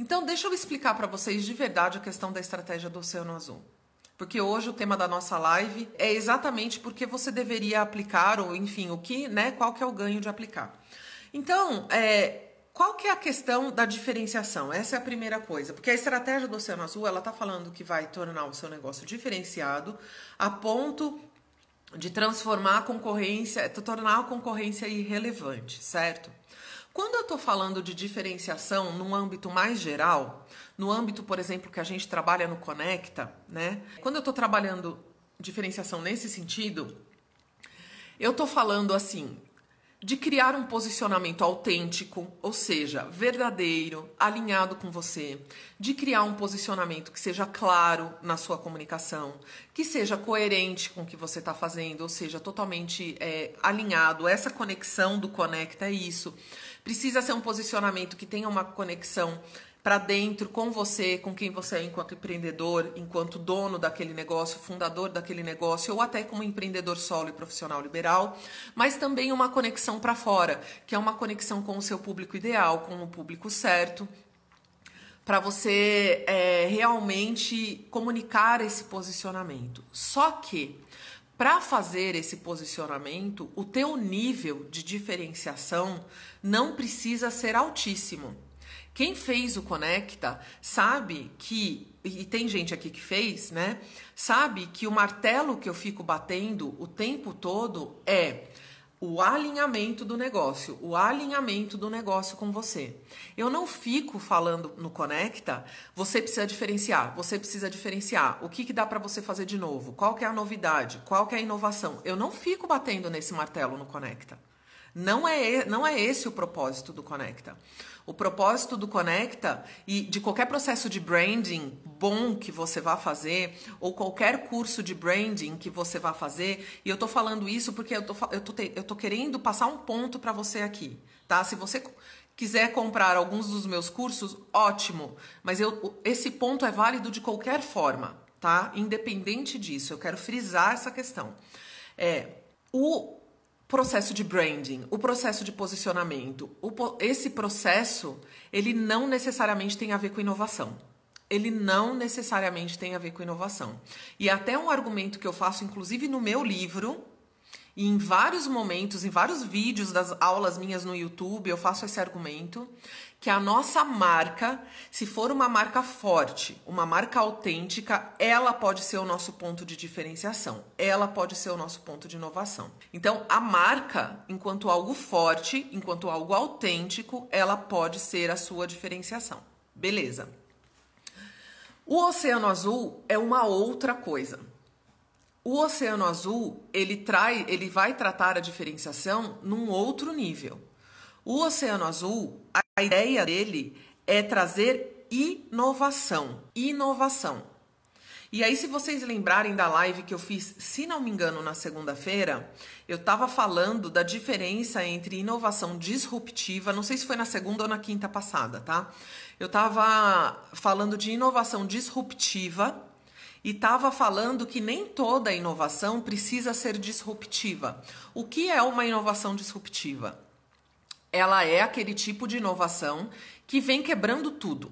Então, deixa eu explicar para vocês de verdade a questão da estratégia do Oceano Azul. Porque hoje o tema da nossa live é exatamente porque você deveria aplicar, ou enfim, o que, né? Qual que é o ganho de aplicar. Então, é, qual que é a questão da diferenciação? Essa é a primeira coisa, porque a estratégia do Oceano Azul, ela tá falando que vai tornar o seu negócio diferenciado a ponto de transformar a concorrência, tornar a concorrência irrelevante, certo? Quando eu estou falando de diferenciação num âmbito mais geral, no âmbito, por exemplo, que a gente trabalha no Conecta, né? Quando eu estou trabalhando diferenciação nesse sentido, eu estou falando assim de criar um posicionamento autêntico, ou seja, verdadeiro, alinhado com você, de criar um posicionamento que seja claro na sua comunicação, que seja coerente com o que você está fazendo, ou seja, totalmente é, alinhado. Essa conexão do Conecta é isso. Precisa ser um posicionamento que tenha uma conexão para dentro com você, com quem você é enquanto empreendedor, enquanto dono daquele negócio, fundador daquele negócio ou até como empreendedor solo e profissional liberal, mas também uma conexão para fora, que é uma conexão com o seu público ideal, com o público certo, para você é, realmente comunicar esse posicionamento. Só que para fazer esse posicionamento, o teu nível de diferenciação não precisa ser altíssimo. Quem fez o Conecta sabe que, e tem gente aqui que fez, né? Sabe que o martelo que eu fico batendo o tempo todo é o alinhamento do negócio, o alinhamento do negócio com você. Eu não fico falando no Conecta, você precisa diferenciar, você precisa diferenciar, o que, que dá para você fazer de novo, qual que é a novidade, qual que é a inovação. Eu não fico batendo nesse martelo no Conecta. Não é, não é esse o propósito do Conecta. O propósito do Conecta e de qualquer processo de branding bom que você vá fazer, ou qualquer curso de branding que você vá fazer, e eu tô falando isso porque eu tô, eu tô, te, eu tô querendo passar um ponto para você aqui, tá? Se você quiser comprar alguns dos meus cursos, ótimo, mas eu, esse ponto é válido de qualquer forma, tá? Independente disso, eu quero frisar essa questão. É, o processo de branding, o processo de posicionamento, esse processo, ele não necessariamente tem a ver com inovação. Ele não necessariamente tem a ver com inovação. E é até um argumento que eu faço, inclusive no meu livro, e em vários momentos, em vários vídeos das aulas minhas no YouTube, eu faço esse argumento que a nossa marca, se for uma marca forte, uma marca autêntica, ela pode ser o nosso ponto de diferenciação, ela pode ser o nosso ponto de inovação. Então, a marca, enquanto algo forte, enquanto algo autêntico, ela pode ser a sua diferenciação. Beleza. O Oceano Azul é uma outra coisa. O Oceano Azul, ele trai, ele vai tratar a diferenciação num outro nível. O Oceano Azul, a ideia dele é trazer inovação. Inovação. E aí, se vocês lembrarem da live que eu fiz, se não me engano, na segunda-feira, eu estava falando da diferença entre inovação disruptiva, não sei se foi na segunda ou na quinta passada, tá? Eu estava falando de inovação disruptiva e estava falando que nem toda inovação precisa ser disruptiva. O que é uma inovação disruptiva? ela é aquele tipo de inovação que vem quebrando tudo,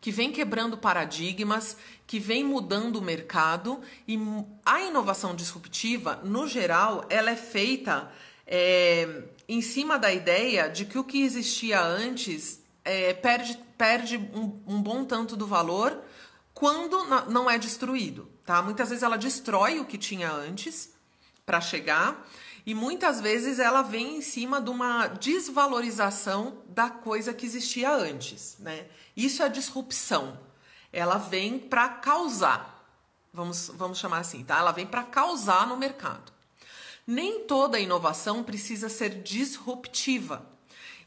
que vem quebrando paradigmas, que vem mudando o mercado e a inovação disruptiva, no geral, ela é feita é, em cima da ideia de que o que existia antes é, perde, perde um, um, bom tanto do valor quando não é destruído, tá? Muitas vezes ela destrói o que tinha antes para chegar e muitas vezes ela vem em cima de uma desvalorização da coisa que existia antes, né? Isso é disrupção. Ela vem para causar, vamos, vamos chamar assim, tá? Ela vem para causar no mercado. Nem toda inovação precisa ser disruptiva.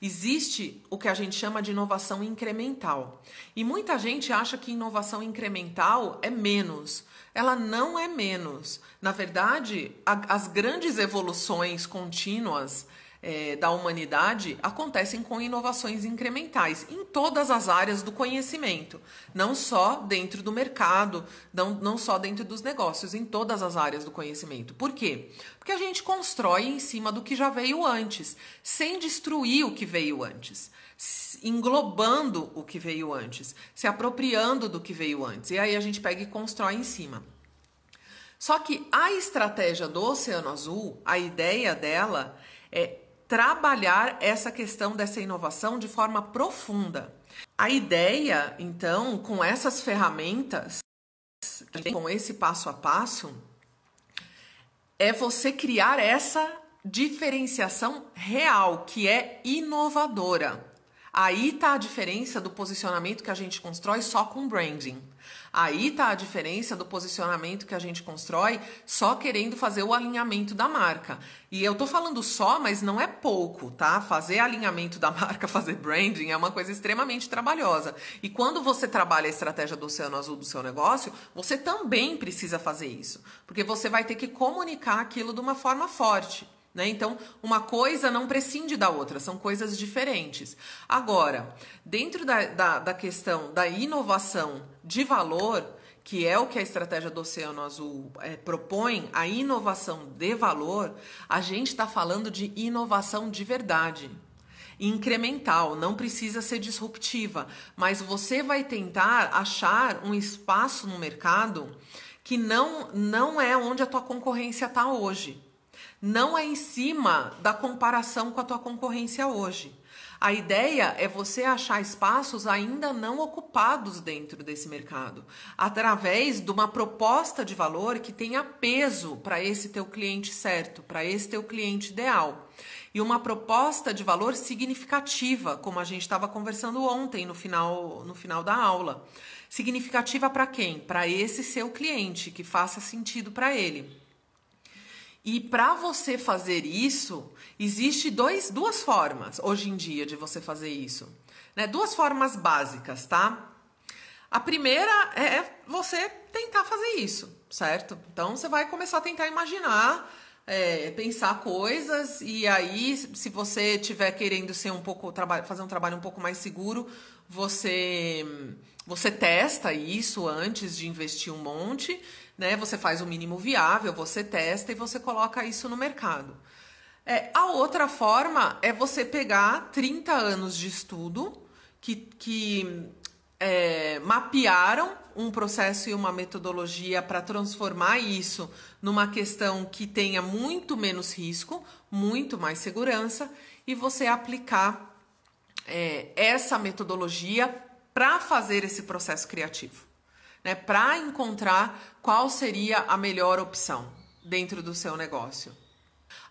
Existe o que a gente chama de inovação incremental. E muita gente acha que inovação incremental é menos ela não é menos. Na verdade, a, as grandes evoluções contínuas é, da humanidade acontecem com inovações incrementais em todas as áreas do conhecimento, não só dentro do mercado, não, não só dentro dos negócios, em todas as áreas do conhecimento. Por quê? Porque a gente constrói em cima do que já veio antes, sem destruir o que veio antes englobando o que veio antes, se apropriando do que veio antes. E aí a gente pega e constrói em cima. Só que a estratégia do Oceano Azul, a ideia dela é trabalhar essa questão dessa inovação de forma profunda. A ideia, então, com essas ferramentas, com esse passo a passo, é você criar essa diferenciação real, que é inovadora. Aí tá a diferença do posicionamento que a gente constrói só com branding. Aí tá a diferença do posicionamento que a gente constrói só querendo fazer o alinhamento da marca. E eu tô falando só, mas não é pouco, tá? Fazer alinhamento da marca, fazer branding é uma coisa extremamente trabalhosa. E quando você trabalha a estratégia do Oceano Azul do seu negócio, você também precisa fazer isso, porque você vai ter que comunicar aquilo de uma forma forte. Né? Então, uma coisa não prescinde da outra, são coisas diferentes. Agora, dentro da, da, da questão da inovação de valor, que é o que a estratégia do Oceano Azul é, propõe, a inovação de valor, a gente está falando de inovação de verdade. Incremental, não precisa ser disruptiva, mas você vai tentar achar um espaço no mercado que não, não é onde a tua concorrência está hoje não é em cima da comparação com a tua concorrência hoje. A ideia é você achar espaços ainda não ocupados dentro desse mercado, através de uma proposta de valor que tenha peso para esse teu cliente certo, para esse teu cliente ideal. E uma proposta de valor significativa, como a gente estava conversando ontem no final, no final da aula. Significativa para quem? Para esse seu cliente, que faça sentido para ele. E para você fazer isso, existe dois, duas formas hoje em dia de você fazer isso. Né? Duas formas básicas, tá? A primeira é você tentar fazer isso, certo? Então você vai começar a tentar imaginar, é, pensar coisas, e aí, se você tiver querendo ser um pouco fazer um trabalho um pouco mais seguro, você você testa isso antes de investir um monte, né? Você faz o mínimo viável, você testa e você coloca isso no mercado. É, a outra forma é você pegar 30 anos de estudo que, que é, mapearam um processo e uma metodologia para transformar isso numa questão que tenha muito menos risco, muito mais segurança e você aplicar é, essa metodologia para fazer esse processo criativo, né? Para encontrar qual seria a melhor opção dentro do seu negócio.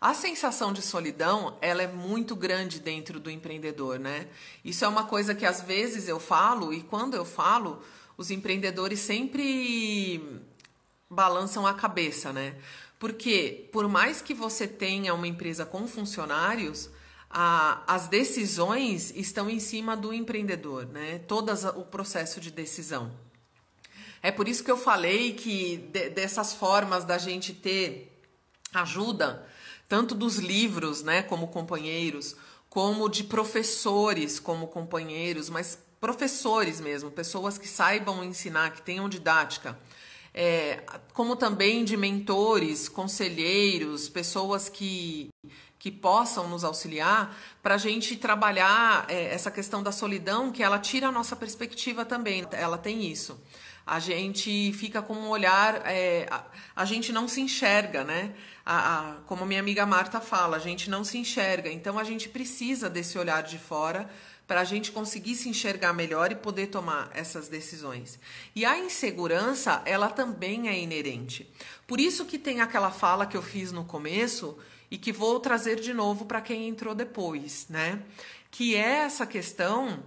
A sensação de solidão, ela é muito grande dentro do empreendedor, né? Isso é uma coisa que às vezes eu falo e quando eu falo, os empreendedores sempre balançam a cabeça, né? Porque por mais que você tenha uma empresa com funcionários, a, as decisões estão em cima do empreendedor, né? Todas o processo de decisão. É por isso que eu falei que de, dessas formas da gente ter ajuda, tanto dos livros, né, como companheiros, como de professores como companheiros, mas professores mesmo, pessoas que saibam ensinar, que tenham didática. É, como também de mentores, conselheiros, pessoas que que possam nos auxiliar para a gente trabalhar é, essa questão da solidão, que ela tira a nossa perspectiva também, ela tem isso. A gente fica com um olhar, é, a, a, gente não se enxerga, né? A, a, como minha amiga Marta fala, a gente não se enxerga. Então a gente precisa desse olhar de fora para a gente conseguir se enxergar melhor e poder tomar essas decisões. E a insegurança, ela também é inerente. Por isso que tem aquela fala que eu fiz no começo e que vou trazer de novo para quem entrou depois, né? Que é essa questão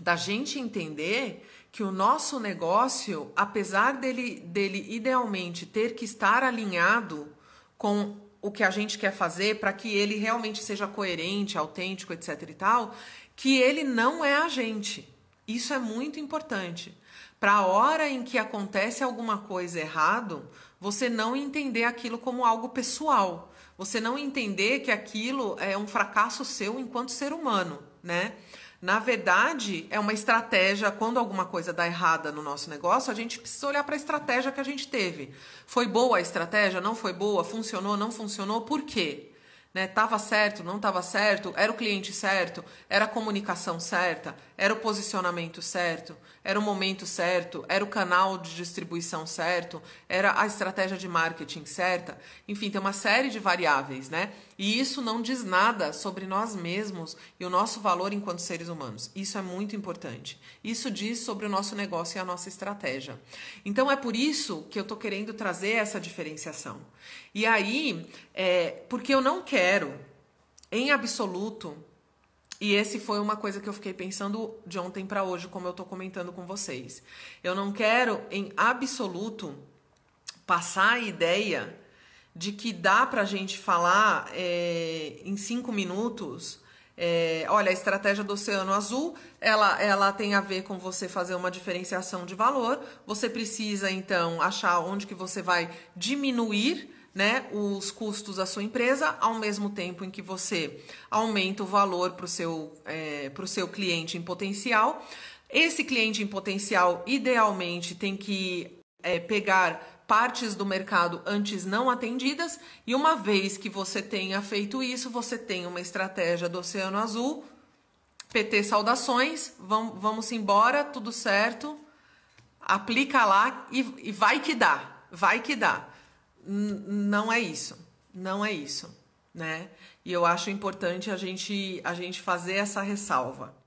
da gente entender que o nosso negócio, apesar dele, dele idealmente ter que estar alinhado com o que a gente quer fazer para que ele realmente seja coerente, autêntico, etc e tal, que ele não é a gente. Isso é muito importante. Para a hora em que acontece alguma coisa errado, você não entender aquilo como algo pessoal. Você não entender que aquilo é um fracasso seu enquanto ser humano, né? Na verdade, é uma estratégia. Quando alguma coisa dá errada no nosso negócio, a gente precisa olhar para a estratégia que a gente teve. Foi boa a estratégia? Não foi boa? Funcionou? Não funcionou? Por quê? né? Tava certo, não estava certo, era o cliente certo, era a comunicação certa, era o posicionamento certo, era o momento certo, era o canal de distribuição certo, era a estratégia de marketing certa. Enfim, tem uma série de variáveis, né? E isso não diz nada sobre nós mesmos e o nosso valor enquanto seres humanos. Isso é muito importante. Isso diz sobre o nosso negócio e a nossa estratégia. Então é por isso que eu tô querendo trazer essa diferenciação. E aí, é, porque eu não quero quero, em absoluto. E esse foi uma coisa que eu fiquei pensando de ontem para hoje, como eu tô comentando com vocês. Eu não quero em absoluto passar a ideia de que dá pra gente falar é, em cinco minutos. É, olha, a estratégia do Oceano Azul, ela, ela tem a ver com você fazer uma diferenciação de valor. Você precisa, então, achar onde que você vai diminuir né, os custos da sua empresa, ao mesmo tempo em que você aumenta o valor para o seu, é, seu cliente em potencial. Esse cliente em potencial, idealmente, tem que é, pegar partes do mercado antes não atendidas, e uma vez que você tenha feito isso, você tem uma estratégia do Oceano Azul. PT saudações, vamos, vamos embora, tudo certo. Aplica lá e, e vai que dá, vai que dá não é isso, não é isso, né? E eu acho importante a gente a gente fazer essa ressalva.